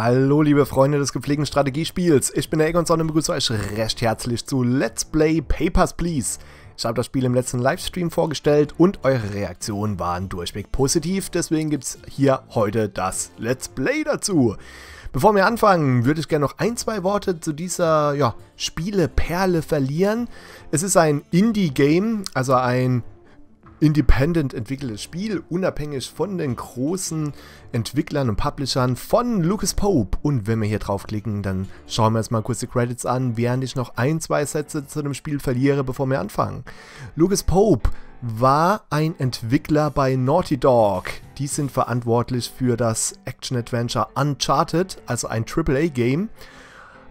Hallo liebe Freunde des gepflegten Strategiespiels, ich bin der Egon Sonne und begrüße euch recht herzlich zu Let's Play Papers, Please. Ich habe das Spiel im letzten Livestream vorgestellt und eure Reaktionen waren durchweg positiv, deswegen gibt es hier heute das Let's Play dazu. Bevor wir anfangen, würde ich gerne noch ein, zwei Worte zu dieser ja, Spieleperle verlieren. Es ist ein Indie-Game, also ein independent entwickeltes Spiel, unabhängig von den großen Entwicklern und Publishern von Lucas Pope. Und wenn wir hier draufklicken, dann schauen wir uns mal kurz die Credits an, während ich noch ein, zwei Sätze zu dem Spiel verliere, bevor wir anfangen. Lucas Pope war ein Entwickler bei Naughty Dog. Die sind verantwortlich für das Action-Adventure Uncharted, also ein AAA-Game.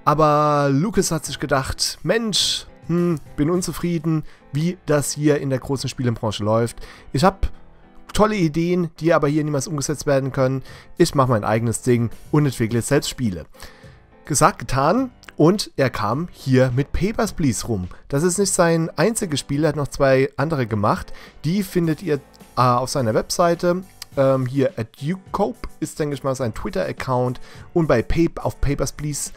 Aber Lucas hat sich gedacht, Mensch, hm, bin unzufrieden, wie das hier in der großen Spielebranche läuft. Ich habe tolle Ideen, die aber hier niemals umgesetzt werden können. Ich mache mein eigenes Ding und entwickle selbst Spiele. Gesagt, getan. Und er kam hier mit Papers, Please rum. Das ist nicht sein einziges Spiel, er hat noch zwei andere gemacht. Die findet ihr äh, auf seiner Webseite. Ähm, hier at Ucope ist, denke ich mal, sein Twitter-Account. Und bei Pape, auf Papers, Please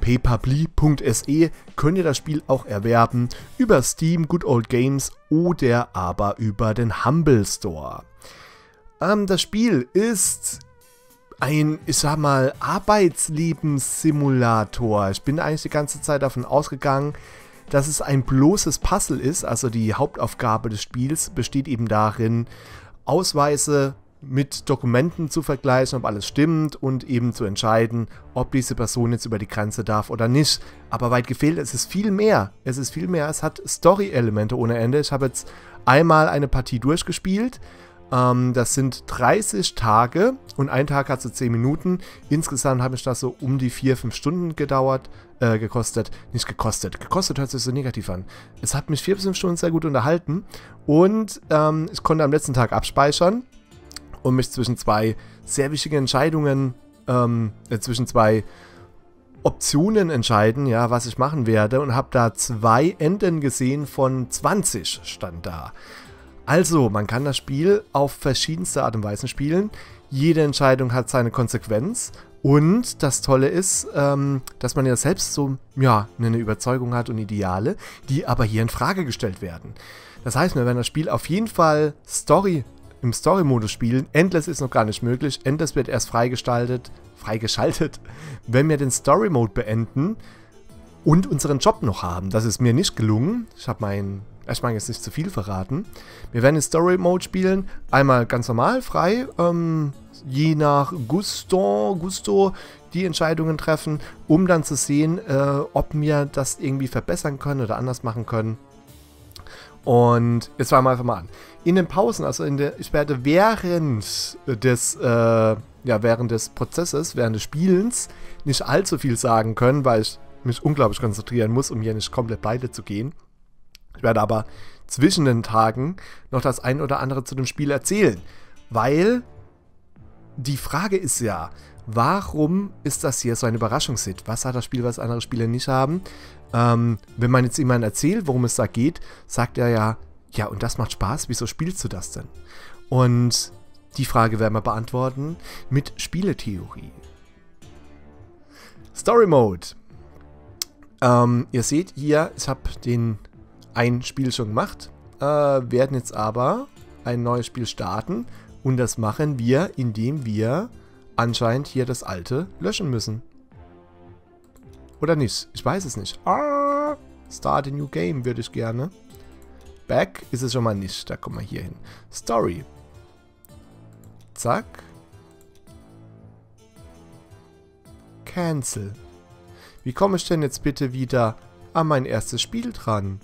paypubli.se könnt ihr das Spiel auch erwerben über Steam, Good Old Games oder aber über den Humble Store. Ähm, das Spiel ist ein, ich sag mal, Arbeitslebenssimulator. Ich bin eigentlich die ganze Zeit davon ausgegangen, dass es ein bloßes Puzzle ist. Also die Hauptaufgabe des Spiels besteht eben darin, Ausweise mit Dokumenten zu vergleichen, ob alles stimmt und eben zu entscheiden, ob diese Person jetzt über die Grenze darf oder nicht. Aber weit gefehlt, es ist viel mehr. Es ist viel mehr. Es hat Story-Elemente ohne Ende. Ich habe jetzt einmal eine Partie durchgespielt. Ähm, das sind 30 Tage und ein Tag hat so 10 Minuten. Insgesamt habe ich das so um die 4, 5 Stunden gedauert, äh, gekostet. Nicht gekostet. Gekostet hört sich so negativ an. Es hat mich 4 5 Stunden sehr gut unterhalten und ähm, ich konnte am letzten Tag abspeichern und mich zwischen zwei sehr wichtigen Entscheidungen, ähm, äh, zwischen zwei Optionen entscheiden, ja, was ich machen werde und habe da zwei Enden gesehen von 20 stand da. Also, man kann das Spiel auf verschiedenste Art und Weise spielen. Jede Entscheidung hat seine Konsequenz. Und das Tolle ist, ähm, dass man ja selbst so ja, eine Überzeugung hat und Ideale, die aber hier in Frage gestellt werden. Das heißt, wir werden das Spiel auf jeden Fall Story im Story-Modus spielen. Endless ist noch gar nicht möglich. Endless wird erst freigestaltet, freigeschaltet, wenn wir den Story-Mode beenden und unseren Job noch haben. Das ist mir nicht gelungen. Ich habe meinen ich mag jetzt nicht zu viel verraten. Wir werden in Story Mode spielen. Einmal ganz normal, frei. Ähm, je nach Gusto, Gusto die Entscheidungen treffen, um dann zu sehen, äh, ob wir das irgendwie verbessern können oder anders machen können. Und jetzt fangen wir einfach mal an. In den Pausen, also in der, ich werde während des, äh, ja, während des Prozesses, während des Spielens nicht allzu viel sagen können, weil ich mich unglaublich konzentrieren muss, um hier nicht komplett beide zu gehen. Ich werde aber zwischen den Tagen noch das ein oder andere zu dem Spiel erzählen, weil die Frage ist ja, warum ist das hier so ein Überraschungshit? Was hat das Spiel, was andere Spiele nicht haben? Ähm, wenn man jetzt jemandem erzählt, worum es da geht, sagt er ja, ja, und das macht Spaß, wieso spielst du das denn? Und die Frage werden wir beantworten mit Spieletheorie. Story Mode. Ähm, ihr seht hier, ich habe den ein Spiel schon gemacht, äh, werden jetzt aber ein neues Spiel starten und das machen wir, indem wir anscheinend hier das alte löschen müssen. Oder nicht? Ich weiß es nicht. Ah, start a new game würde ich gerne. Back ist es schon mal nicht. Da kommen wir hier hin. Story. Zack. Cancel. Wie komme ich denn jetzt bitte wieder an mein erstes Spiel dran?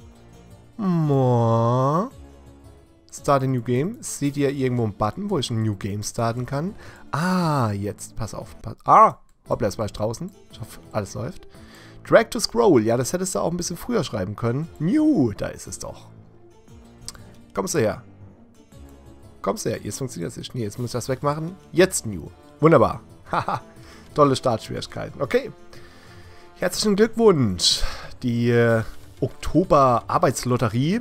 Mo. Start a new game. Seht ihr irgendwo einen Button, wo ich ein New Game starten kann? Ah, jetzt. Pass auf. Pass, ah, hoppla, jetzt war ich draußen. Ich hoffe, alles läuft. Drag to scroll. Ja, das hättest du auch ein bisschen früher schreiben können. New, da ist es doch. Kommst du her. Kommst du her. Jetzt funktioniert das nicht. Nee, jetzt muss ich das wegmachen. Jetzt New. Wunderbar. Haha. Tolle Startschwierigkeiten. Okay. Herzlichen Glückwunsch. Die äh, Oktober-Arbeitslotterie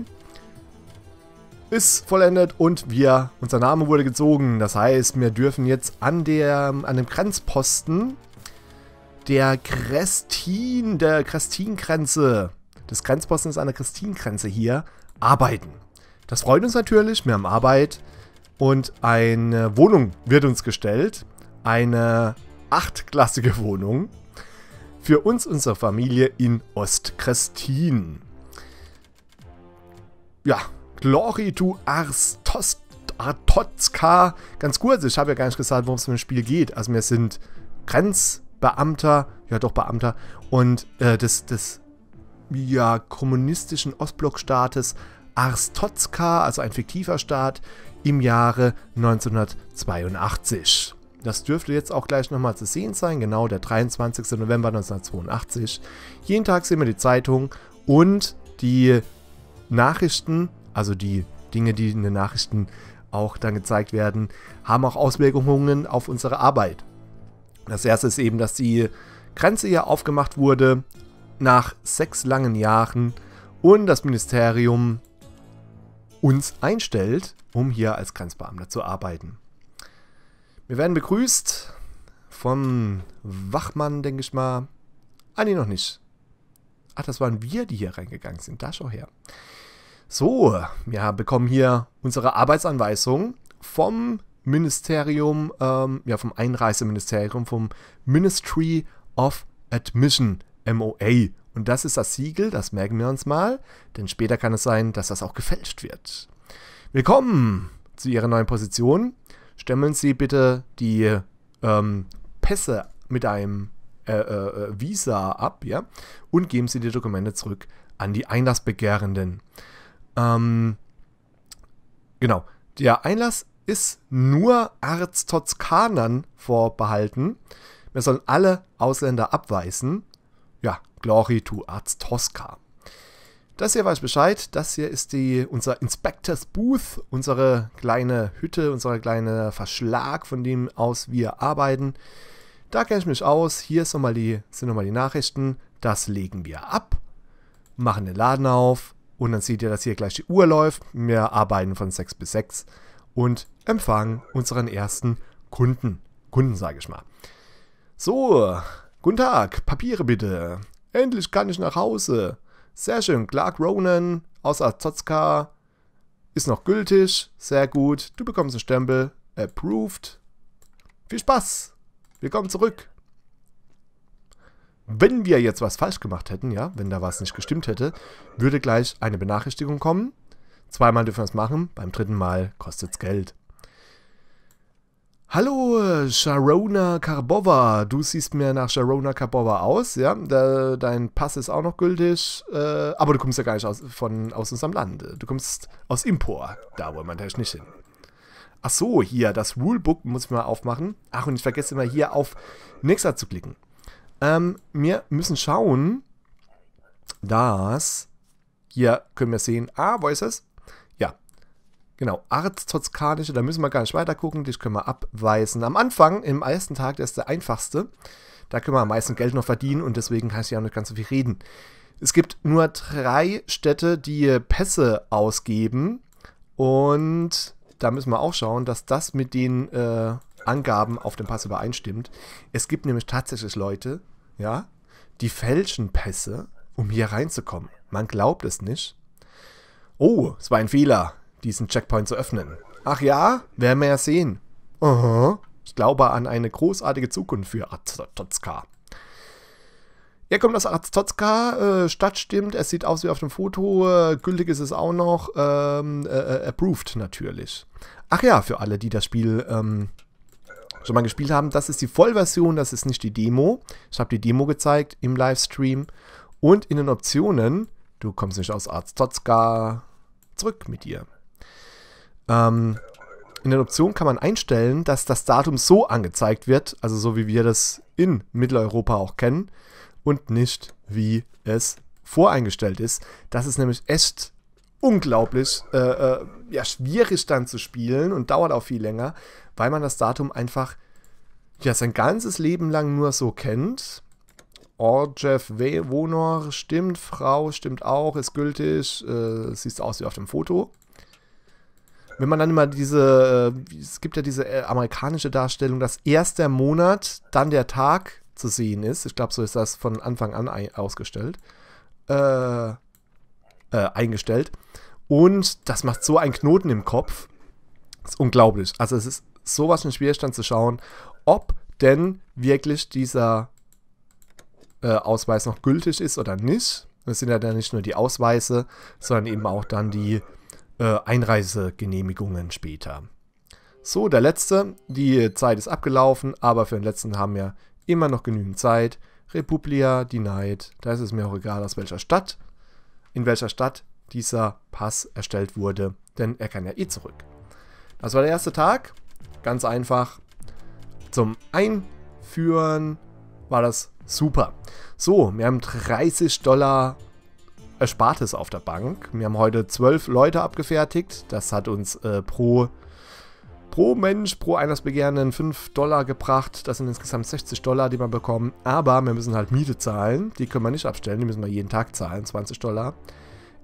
ist vollendet und wir, unser Name wurde gezogen. Das heißt, wir dürfen jetzt an, der, an dem Grenzposten der Krestin, der Krestingrenze, des Grenzbostens an der Krestingrenze hier arbeiten. Das freut uns natürlich, wir haben Arbeit und eine Wohnung wird uns gestellt. Eine achtklassige Wohnung für uns, unsere Familie in Ostkrestin. Ja, Glory to Arstos Artotska. Ganz kurz, ich habe ja gar nicht gesagt, worum es im Spiel geht. Also wir sind Grenz... Beamter, ja doch Beamter, und äh, des, des ja, kommunistischen Ostblockstaates Ars also ein fiktiver Staat, im Jahre 1982. Das dürfte jetzt auch gleich nochmal zu sehen sein, genau der 23. November 1982. Jeden Tag sehen wir die Zeitung und die Nachrichten, also die Dinge, die in den Nachrichten auch dann gezeigt werden, haben auch Auswirkungen auf unsere Arbeit. Das erste ist eben, dass die Grenze hier aufgemacht wurde nach sechs langen Jahren und das Ministerium uns einstellt, um hier als Grenzbeamter zu arbeiten. Wir werden begrüßt vom Wachmann, denke ich mal. Ah, nee, noch nicht. Ach, das waren wir, die hier reingegangen sind. Da schau her. So, wir bekommen hier unsere Arbeitsanweisung vom Ministerium, ähm, ja, vom Einreiseministerium, vom Ministry of Admission, MOA. Und das ist das Siegel, das merken wir uns mal, denn später kann es sein, dass das auch gefälscht wird. Willkommen zu Ihrer neuen Position. Stemmeln Sie bitte die ähm, Pässe mit einem äh, äh, Visa ab, ja, und geben Sie die Dokumente zurück an die Einlassbegehrenden. Ähm, genau. Der Einlass ist nur Arztotz-Kanern vorbehalten. Wir sollen alle Ausländer abweisen. Ja, Glory to Arztosca. Das hier weiß Bescheid. Das hier ist die, unser Inspectors Booth, unsere kleine Hütte, unser kleiner Verschlag, von dem aus wir arbeiten. Da kenne ich mich aus. Hier nochmal die, sind nochmal die Nachrichten. Das legen wir ab, machen den Laden auf und dann seht ihr, dass hier gleich die Uhr läuft. Wir arbeiten von 6 bis 6 und Empfang unseren ersten Kunden. Kunden, sage ich mal. So, guten Tag, Papiere bitte. Endlich kann ich nach Hause. Sehr schön, Clark Ronan aus Azotska ist noch gültig. Sehr gut, du bekommst einen Stempel. Approved. Viel Spaß. Willkommen zurück. Wenn wir jetzt was falsch gemacht hätten, ja, wenn da was nicht gestimmt hätte, würde gleich eine Benachrichtigung kommen. Zweimal dürfen wir es machen, beim dritten Mal kostet es Geld. Hallo, Sharona Karbova. Du siehst mir nach Sharona Karbova aus, ja. Da, dein Pass ist auch noch gültig. Äh, aber du kommst ja gar nicht aus, von, aus unserem Land. Du kommst aus Impor. Da wollen wir natürlich nicht hin. Ach so, hier, das Rulebook muss ich mal aufmachen. Ach, und ich vergesse immer hier auf Nixer zu klicken. Ähm, wir müssen schauen, dass... Hier können wir sehen, ah, wo ist es? Genau, arzt Toskanische, da müssen wir gar nicht weiter gucken, dich können wir abweisen. Am Anfang, im ersten Tag, der ist der einfachste. Da können wir am meisten Geld noch verdienen und deswegen kann ich ja auch nicht ganz so viel reden. Es gibt nur drei Städte, die Pässe ausgeben. Und da müssen wir auch schauen, dass das mit den äh, Angaben auf dem Pass übereinstimmt. Es gibt nämlich tatsächlich Leute, ja, die fälschen Pässe, um hier reinzukommen. Man glaubt es nicht. Oh, es war ein Fehler diesen Checkpoint zu öffnen. Ach ja, werden wir ja sehen. Uh -huh. Ich glaube an eine großartige Zukunft für Arztotzka. Er kommt aus Arztotzka, äh, Stadt stimmt, es sieht aus wie auf dem Foto, äh, gültig ist es auch noch, ähm, äh, äh, approved natürlich. Ach ja, für alle, die das Spiel ähm, schon mal gespielt haben, das ist die Vollversion, das ist nicht die Demo. Ich habe die Demo gezeigt im Livestream. Und in den Optionen, du kommst nicht aus Arztotzka, zurück mit dir. Ähm, in den Optionen kann man einstellen, dass das Datum so angezeigt wird, also so wie wir das in Mitteleuropa auch kennen, und nicht wie es voreingestellt ist. Das ist nämlich echt unglaublich äh, äh, ja, schwierig dann zu spielen und dauert auch viel länger, weil man das Datum einfach ja, sein ganzes Leben lang nur so kennt. Orjev Wonor stimmt, Frau stimmt auch, ist gültig, äh, siehst aus wie auf dem Foto wenn man dann immer diese, äh, es gibt ja diese äh, amerikanische Darstellung, dass erst der Monat, dann der Tag zu sehen ist. Ich glaube, so ist das von Anfang an ausgestellt. Äh, äh, eingestellt. Und das macht so einen Knoten im Kopf. Das ist unglaublich. Also es ist sowas ein Schwierigstand zu schauen, ob denn wirklich dieser äh, Ausweis noch gültig ist oder nicht. Das sind ja dann nicht nur die Ausweise, sondern eben auch dann die äh, Einreisegenehmigungen später. So, der letzte. Die Zeit ist abgelaufen, aber für den letzten haben wir immer noch genügend Zeit. Republia denied. Da ist es mir auch egal, aus welcher Stadt, in welcher Stadt dieser Pass erstellt wurde, denn er kann ja eh zurück. Das war der erste Tag. Ganz einfach. Zum Einführen war das super. So, wir haben 30 Dollar Erspartes auf der Bank. Wir haben heute zwölf Leute abgefertigt. Das hat uns äh, pro, pro Mensch, pro Einlassbegehrenden 5 Dollar gebracht. Das sind insgesamt 60 Dollar, die wir bekommen. Aber wir müssen halt Miete zahlen. Die können wir nicht abstellen. Die müssen wir jeden Tag zahlen. 20 Dollar.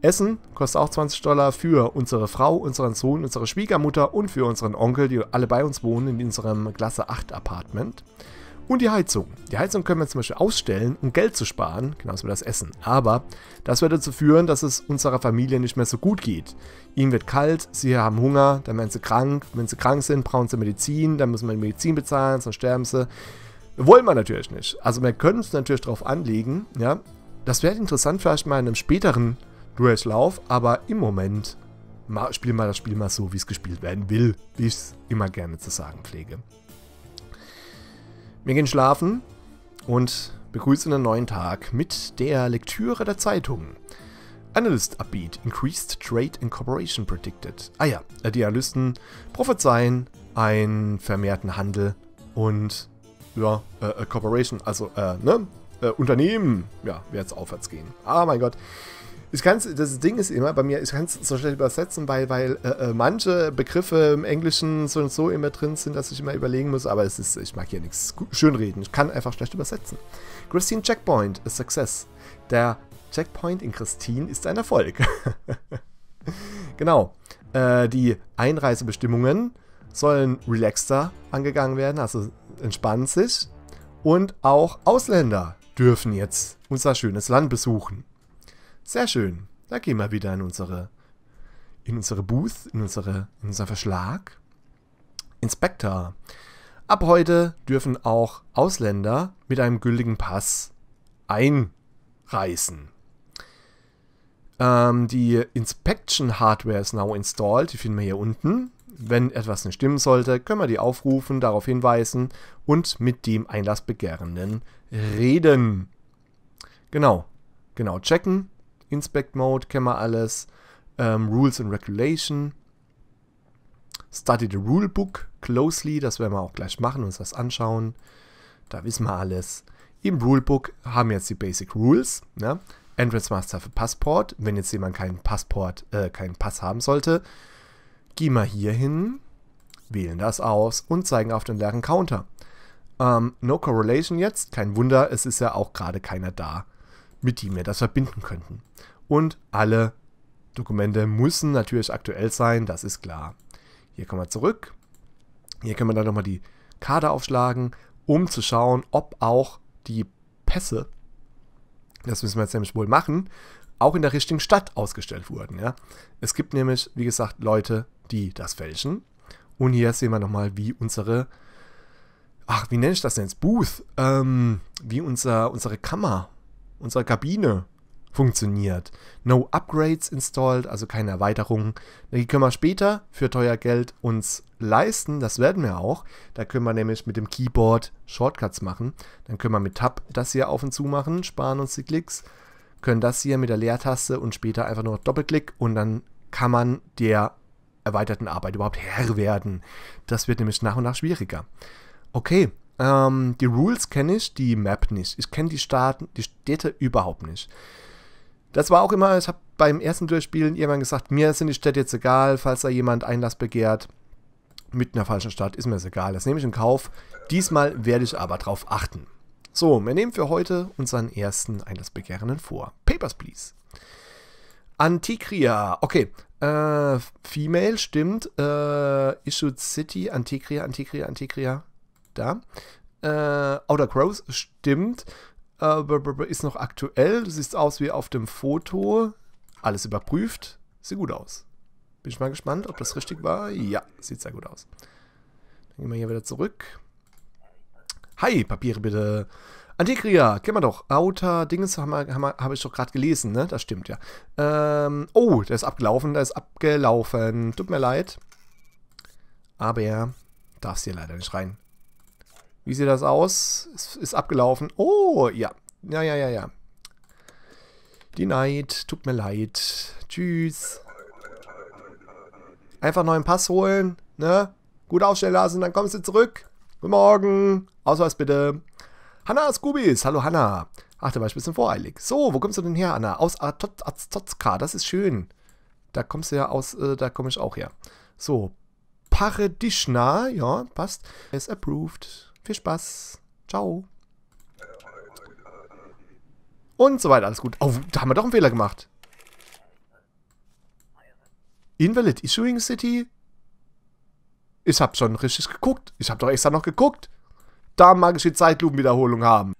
Essen kostet auch 20 Dollar für unsere Frau, unseren Sohn, unsere Schwiegermutter und für unseren Onkel, die alle bei uns wohnen in unserem Klasse 8 Apartment. Und die Heizung. Die Heizung können wir zum Beispiel ausstellen, um Geld zu sparen, genauso wie das Essen. Aber das wird dazu führen, dass es unserer Familie nicht mehr so gut geht. Ihnen wird kalt, sie haben Hunger, dann werden sie krank. Wenn sie krank sind, brauchen sie Medizin, dann müssen wir die Medizin bezahlen, sonst sterben sie. Wollen wir natürlich nicht. Also wir können es natürlich darauf anlegen. Ja? Das wäre interessant vielleicht mal in einem späteren Durchlauf, aber im Moment spielen wir das Spiel mal so, wie es gespielt werden will, wie ich es immer gerne zu sagen pflege. Wir gehen schlafen und begrüßen einen neuen Tag mit der Lektüre der Zeitung. Analyst Upbeat, Increased Trade and Cooperation Predicted. Ah ja, äh, die Analysten prophezeien einen vermehrten Handel und ja, äh, äh Corporation, also äh, ne? Äh, Unternehmen, ja, wird es aufwärts gehen. Ah oh mein Gott. Ich kann's, das Ding ist immer bei mir, ich kann es so schlecht übersetzen, weil, weil äh, äh, manche Begriffe im Englischen so und so immer drin sind, dass ich immer überlegen muss, aber es ist, ich mag hier nichts schönreden. Ich kann einfach schlecht übersetzen. Christine Checkpoint ist Success. Der Checkpoint in Christine ist ein Erfolg. genau. Äh, die Einreisebestimmungen sollen relaxter angegangen werden, also entspannen sich. Und auch Ausländer dürfen jetzt unser schönes Land besuchen. Sehr schön. Da gehen wir wieder in unsere, in unsere Booth, in, unsere, in unseren Verschlag. Inspektor. Ab heute dürfen auch Ausländer mit einem gültigen Pass einreisen. Ähm, die Inspection Hardware ist now installed. Die finden wir hier unten. Wenn etwas nicht stimmen sollte, können wir die aufrufen, darauf hinweisen und mit dem Einlassbegehrenden reden. Genau, genau, checken Inspect Mode kennen wir alles. Ähm, Rules and Regulation. Study the Rulebook closely. Das werden wir auch gleich machen, uns das anschauen. Da wissen wir alles. Im Rulebook haben wir jetzt die Basic Rules. Ne? Entrance Master für Passport. Wenn jetzt jemand keinen Passport, äh, keinen Pass haben sollte, gehen wir hier hin, wählen das aus und zeigen auf den leeren Counter. Ähm, no Correlation jetzt. Kein Wunder, es ist ja auch gerade keiner da mit dem wir das verbinden könnten. Und alle Dokumente müssen natürlich aktuell sein, das ist klar. Hier kommen wir zurück. Hier können wir dann nochmal die Karte aufschlagen, um zu schauen, ob auch die Pässe, das müssen wir jetzt nämlich wohl machen, auch in der richtigen Stadt ausgestellt wurden. Ja? Es gibt nämlich, wie gesagt, Leute, die das fälschen. Und hier sehen wir nochmal, wie unsere, ach, wie nenne ich das denn jetzt? Booth, ähm, wie unser, unsere Kammer unserer Kabine funktioniert. No Upgrades installed, also keine Erweiterungen. Die können wir später für teuer Geld uns leisten, das werden wir auch. Da können wir nämlich mit dem Keyboard Shortcuts machen. Dann können wir mit Tab das hier auf und zu machen, sparen uns die Klicks. Können das hier mit der Leertaste und später einfach nur Doppelklick und dann kann man der erweiterten Arbeit überhaupt Herr werden. Das wird nämlich nach und nach schwieriger. Okay, ähm, die Rules kenne ich, die Map nicht. Ich kenne die Staaten, die Städte überhaupt nicht. Das war auch immer, ich habe beim ersten Durchspielen irgendwann gesagt, mir sind die Städte jetzt egal, falls da jemand Einlass begehrt. Mit einer falschen Stadt ist mir das egal. Das nehme ich in Kauf. Diesmal werde ich aber darauf achten. So, wir nehmen für heute unseren ersten Einlassbegehrenden vor. Papers, please. Antikria. Okay. Äh, Female, stimmt. Äh, Issued City, Antikria, Antikria, Antikria da. Äh, Outer Crows stimmt. Äh, ist noch aktuell. Du siehst aus wie auf dem Foto. Alles überprüft. Sieht gut aus. Bin ich mal gespannt, ob das richtig war. Ja, sieht sehr gut aus. Dann gehen wir hier wieder zurück. Hi, Papiere bitte. Antikria, kennen wir doch. Outer Dings habe hab ich doch gerade gelesen, ne? Das stimmt ja. Ähm, oh, der ist abgelaufen, der ist abgelaufen. Tut mir leid. Aber darfst hier leider nicht rein. Wie sieht das aus? Ist, ist abgelaufen. Oh, ja. Ja, ja, ja, ja. Die Neid. Tut mir leid. Tschüss. Einfach neuen Pass holen. Ne? Gut aufstellen lassen, dann kommst du zurück. Guten Morgen. Ausweis bitte. Hanna Scoobies. Hallo, Hanna. Ach, der war ein bisschen voreilig. So, wo kommst du denn her, Anna? Aus Aztotska. Das ist schön. Da kommst du ja aus, äh, da komme ich auch her. So, Paradishna. ja, passt. Is approved. Viel Spaß. Ciao. Und so weiter, alles gut. Oh, da haben wir doch einen Fehler gemacht. Invalid Issuing City? Ich hab schon richtig geguckt. Ich hab doch extra noch geguckt. Da mag ich die Zeitlupenwiederholung haben.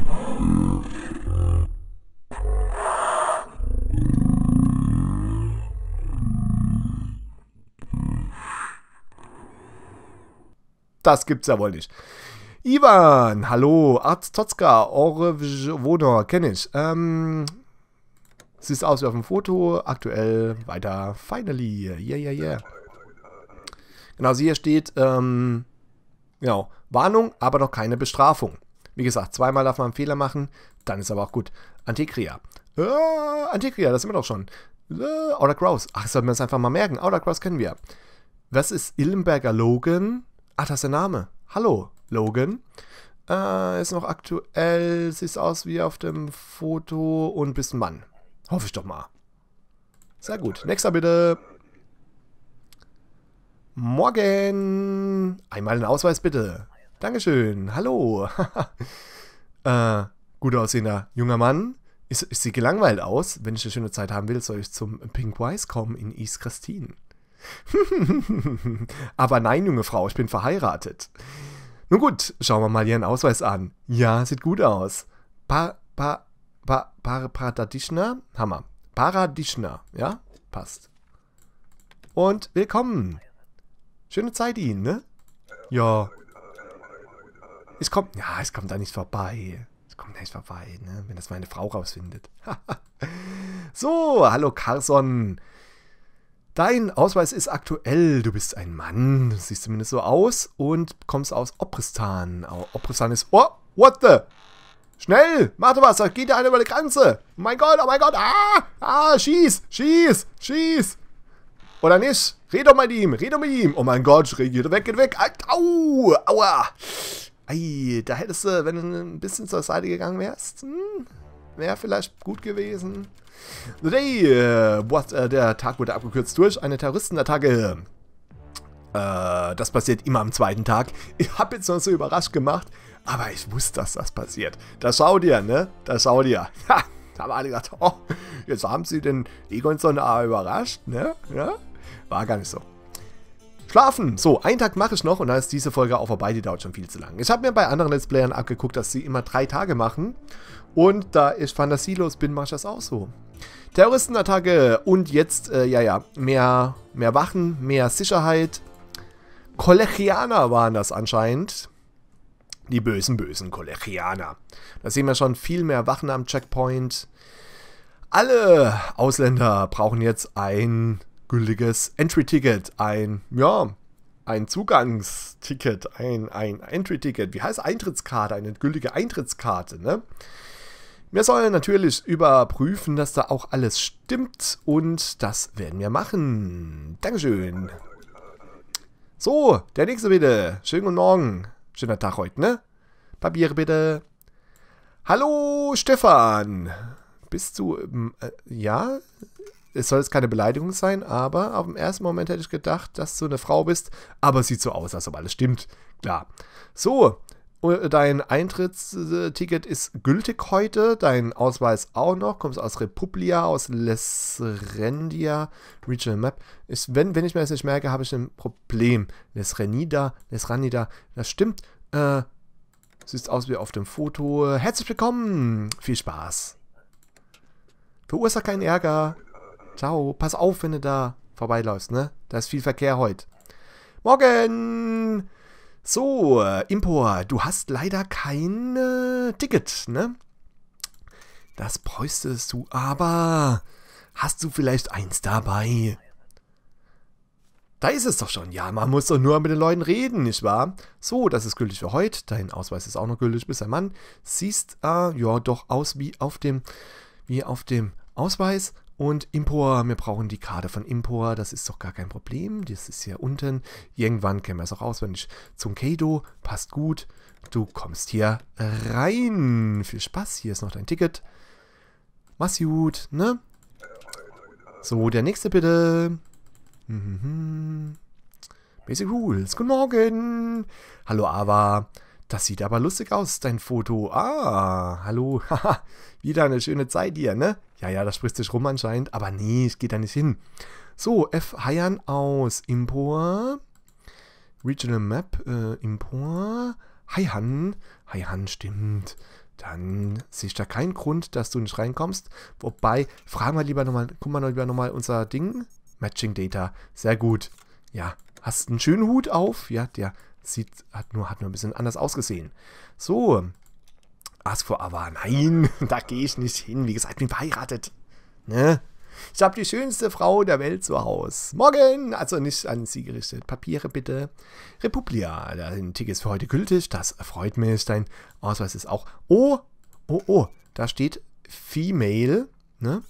Das gibt's ja wohl nicht. Ivan, hallo, Arzt Totzka, eure Wohnor, kenne ich. Ähm, siehst aus wie auf dem Foto, aktuell, weiter, finally, yeah, yeah, yeah. Genau, also hier steht, ähm, genau, Warnung, aber noch keine Bestrafung. Wie gesagt, zweimal darf man einen Fehler machen, dann ist aber auch gut. Antikria. Äh, Antikria, das sind wir doch schon. Äh, Outer Cross. Ach, sollten wir uns einfach mal merken. Outer Cross kennen wir. Was ist Illenberger Logan? Ach, das ist der Name. Hallo. Logan. Äh, ist noch aktuell, sieht aus wie auf dem Foto und bist ein Mann. Hoffe ich doch mal. Sehr gut. Nächster bitte. Morgen. Einmal einen Ausweis bitte. Dankeschön. Hallo. äh, gut aussehender junger Mann. Ich, ich sehe gelangweilt aus. Wenn ich eine schöne Zeit haben will, soll ich zum Pink Wise kommen in East Christine. Aber nein, junge Frau, ich bin verheiratet. Nun gut, schauen wir mal ihren Ausweis an. Ja, sieht gut aus. Pa, pa, pa, pa, Paradischner? Hammer. Paradischner, ja? Passt. Und willkommen. Schöne Zeit Ihnen, ne? Ja. Es kommt, ja, es kommt da nicht vorbei. Es kommt da nicht vorbei, ne? Wenn das meine Frau rausfindet. so, hallo Carson. Dein Ausweis ist aktuell. Du bist ein Mann. Siehst zumindest so aus. Und kommst aus Opristan. Opristan ist... Oh, what the? Schnell! Warte was, da geht der eine über die Grenze. Oh mein Gott, oh mein Gott. Ah, ah, schieß, schieß, schieß. Oder nicht? Red doch mit ihm, red doch mit ihm. Oh mein Gott, geht weg, geht weg. Au, aua. Ei, da hättest du, wenn du ein bisschen zur Seite gegangen wärst. Hm? wäre vielleicht gut gewesen. The day äh, what, äh, der Tag wurde abgekürzt durch eine Terroristenattacke. Äh, das passiert immer am zweiten Tag. Ich habe jetzt noch so überrascht gemacht, aber ich wusste, dass das passiert. Da schau dir, ne? Da schau dir. Ha, da haben alle gedacht, oh, jetzt haben sie den Egonson überrascht, ne? Ja? War gar nicht so. Schlafen! So, einen Tag mache ich noch und dann ist diese Folge auch vorbei, die dauert schon viel zu lang. Ich habe mir bei anderen Let's Playern abgeguckt, dass sie immer drei Tage machen und da ist Fantasielos bin, mache ich das auch so. Terroristenattacke und jetzt, äh, ja, ja, mehr, mehr Wachen, mehr Sicherheit. Kollegianer waren das anscheinend. Die bösen, bösen Kollegianer. Da sehen wir schon viel mehr Wachen am Checkpoint. Alle Ausländer brauchen jetzt ein gültiges Entry-Ticket. Ein, ja, ein Zugangsticket, ein, ein Entry-Ticket. Wie heißt Eintrittskarte? Eine gültige Eintrittskarte, ne? Wir sollen natürlich überprüfen, dass da auch alles stimmt und das werden wir machen. Dankeschön. So, der nächste bitte. Schönen guten Morgen. Schöner Tag heute, ne? Papiere bitte. Hallo, Stefan. Bist du... Äh, ja? Es soll jetzt keine Beleidigung sein, aber auf dem ersten Moment hätte ich gedacht, dass du eine Frau bist. Aber es sieht so aus, als ob alles stimmt. Klar. So, äh, dein Eintrittsticket ist gültig heute, dein Ausweis auch noch, kommst aus Republia, aus Lesrendia, Regional Map. Ist, wenn, wenn ich mir das nicht merke, habe ich ein Problem. Lesrenida, Lesranida, das stimmt. Äh, siehst aus wie auf dem Foto. Herzlich willkommen, viel Spaß. Verursach keinen Ärger. Ciao, pass auf, wenn du da vorbeiläufst, ne? Da ist viel Verkehr heute. Morgen! So, äh, Impor, du hast leider kein äh, Ticket, ne? Das bräuchtest du aber. Hast du vielleicht eins dabei? Da ist es doch schon. Ja, man muss doch nur mit den Leuten reden, nicht wahr? So, das ist gültig für heute. Dein Ausweis ist auch noch gültig. Bist ein Mann. Siehst, äh, ja, doch aus wie auf dem, wie auf dem Ausweis. Und Impor, wir brauchen die Karte von Impor, das ist doch gar kein Problem. Das ist hier unten. Irgendwann kennen wir es auch auswendig. Zum Keido, passt gut. Du kommst hier rein. Viel Spaß, hier ist noch dein Ticket. Mach's gut, ne? So, der nächste bitte. Mhm. Basic Rules, guten Morgen. Hallo Ava. Das sieht aber lustig aus, dein Foto. Ah, hallo. Haha, wieder eine schöne Zeit hier, ne? Ja, ja, da sprichst du dich rum anscheinend. Aber nee, ich gehe da nicht hin. So, F Hayan aus. Impor. Regional Map. Äh, Import. Heihan. Heihan, stimmt. Dann sehe ich da keinen Grund, dass du nicht reinkommst. Wobei, fragen wir lieber nochmal, gucken wir noch lieber nochmal unser Ding. Matching Data. Sehr gut. Ja, hast einen schönen Hut auf. Ja, der Sieht, hat nur, hat nur ein bisschen anders ausgesehen. So. Ask for Ava. Nein, da gehe ich nicht hin. Wie gesagt, bin verheiratet. Ne? Ich habe die schönste Frau der Welt zu Hause. Morgen! Also nicht an Sie gerichtet. Papiere bitte. Republia. Da sind Tickets für heute gültig. Das freut mich. Dein Ausweis ist auch. Oh! Oh, oh. Da steht Female. Ne?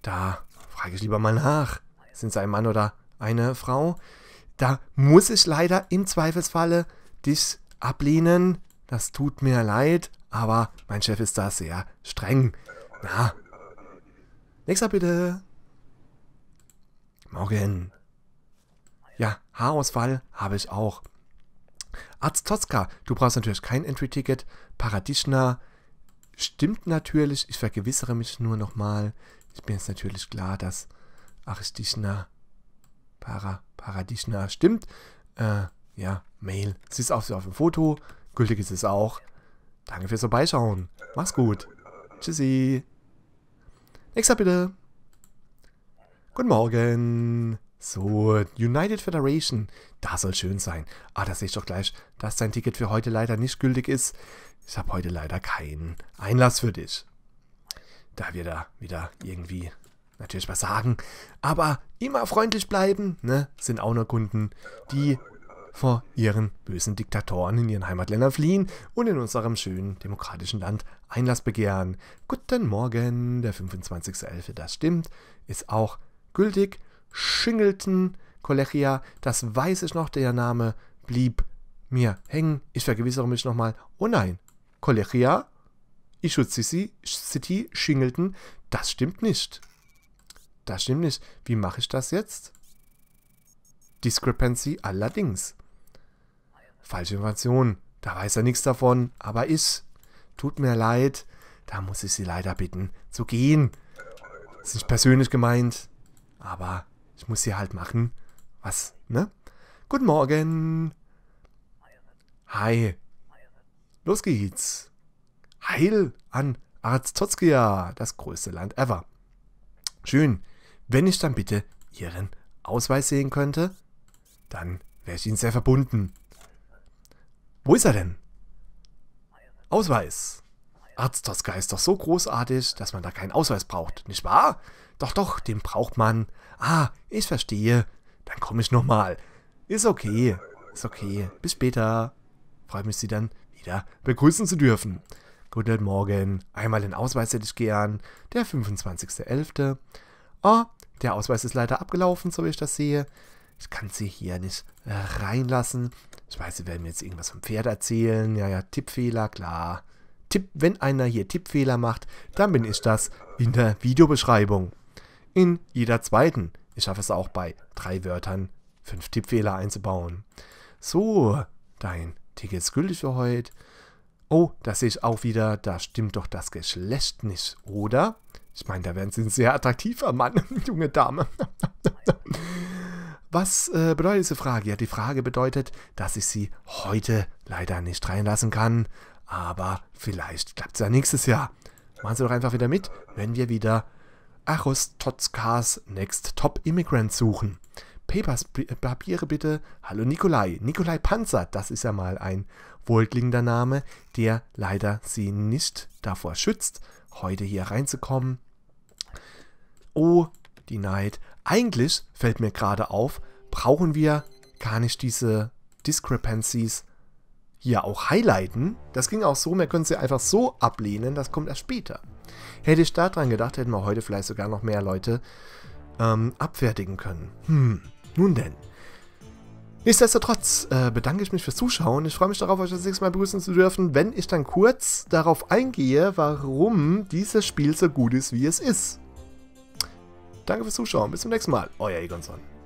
Da frage ich lieber mal nach. Sind es ein Mann oder eine Frau? da muss ich leider im Zweifelsfalle dich ablehnen. Das tut mir leid, aber mein Chef ist da sehr streng. Na. Nächster bitte. Morgen. Ja, Haarausfall habe ich auch. Arzt Toska, du brauchst natürlich kein Entry-Ticket. Paradischner stimmt natürlich. Ich vergewissere mich nur nochmal. Ich bin jetzt natürlich klar, dass Aristischner Para, Paradischna, stimmt. Äh, ja, Mail. Sie ist auch so auf dem Foto. Gültig ist es auch. Danke fürs Vorbeischauen. Mach's gut. Tschüssi. Nächster bitte. Guten Morgen. So, United Federation. Das soll schön sein. Ah, das sehe ich doch gleich, dass dein Ticket für heute leider nicht gültig ist. Ich habe heute leider keinen Einlass für dich. Da wir da wieder irgendwie natürlich was sagen, aber immer freundlich bleiben, ne, sind auch nur Kunden, die vor ihren bösen Diktatoren in ihren Heimatländern fliehen und in unserem schönen demokratischen Land Einlass begehren. Guten Morgen, der 25.11., das stimmt, ist auch gültig. Schingelten Collegia, das weiß ich noch, der Name blieb mir hängen. Ich vergewissere mich nochmal. Oh nein, Collegia, Ishu City, Schingelten, das stimmt nicht. Das stimmt nicht. Wie mache ich das jetzt? Discrepancy allerdings. Falsche Information. Da weiß er nichts davon. Aber ich. Tut mir leid. Da muss ich Sie leider bitten, zu gehen. Ist nicht persönlich gemeint. Aber ich muss hier halt machen. Was, ne? Guten Morgen. Hi. Los geht's. Heil an Arztotskaya, das größte Land ever. Schön, wenn ich dann bitte Ihren Ausweis sehen könnte, dann wäre ich Ihnen sehr verbunden. Wo ist er denn? Ausweis. Arztoscar ist doch so großartig, dass man da keinen Ausweis braucht, nicht wahr? Doch, doch, den braucht man. Ah, ich verstehe. Dann komme ich nochmal. Ist okay. Ist okay. Bis später. Freue mich, Sie dann wieder begrüßen zu dürfen. Guten Morgen. Einmal den Ausweis hätte ich gern. Der 25.11 oh, der Ausweis ist leider abgelaufen, so wie ich das sehe. Ich kann sie hier nicht äh, reinlassen. Ich weiß, sie werden mir jetzt irgendwas vom Pferd erzählen. Ja, ja, Tippfehler, klar. Tipp, wenn einer hier Tippfehler macht, dann bin ich das in der Videobeschreibung. In jeder zweiten. Ich schaffe es auch bei drei Wörtern, fünf Tippfehler einzubauen. So, dein Ticket ist gültig für heute. Oh, das sehe ich auch wieder. Da stimmt doch das Geschlecht nicht, oder? Ich meine, da werden sie ein sehr attraktiver Mann, junge Dame. Was äh, bedeutet diese Frage? Ja, die Frage bedeutet, dass ich sie heute leider nicht reinlassen kann, aber vielleicht klappt es ja nächstes Jahr. Machen Sie doch einfach wieder mit, wenn wir wieder Achus Achostotzkas Next Top Immigrant suchen. Papers, äh, Papiere bitte. Hallo Nikolai. Nikolai Panzer, das ist ja mal ein wohlklingender Name, der leider Sie nicht davor schützt, heute hier reinzukommen. Oh, die Neid. Eigentlich, fällt mir gerade auf, brauchen wir gar nicht diese Discrepancies hier auch highlighten. Das ging auch so, wir können sie einfach so ablehnen, das kommt erst später. Hätte ich daran gedacht, hätten wir heute vielleicht sogar noch mehr Leute ähm, abfertigen können. Hm, nun denn. Nichtsdestotrotz äh, bedanke ich mich fürs Zuschauen. Ich freue mich darauf, euch das nächste Mal begrüßen zu dürfen, wenn ich dann kurz darauf eingehe, warum dieses Spiel so gut ist, wie es ist. Danke fürs Zuschauen. Bis zum nächsten Mal. Euer Egon Egonson.